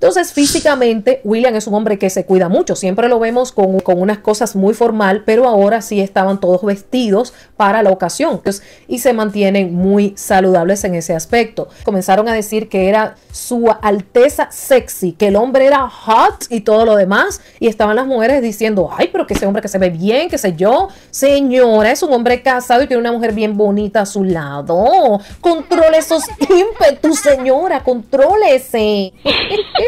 Entonces, físicamente, William es un hombre que se cuida mucho. Siempre lo vemos con, unas cosas muy formal, pero ahora sí estaban todos vestidos para la ocasión. Pues, y se mantienen muy saludables en ese aspecto. Comenzaron a decir que era su alteza sexy, que el hombre era hot y todo lo demás. Y estaban las mujeres diciendo, ay, pero que ese hombre que se ve bien, qué sé yo. Señora, es un hombre casado y tiene una mujer bien bonita a su lado. Controle esos tu señora, contrólese.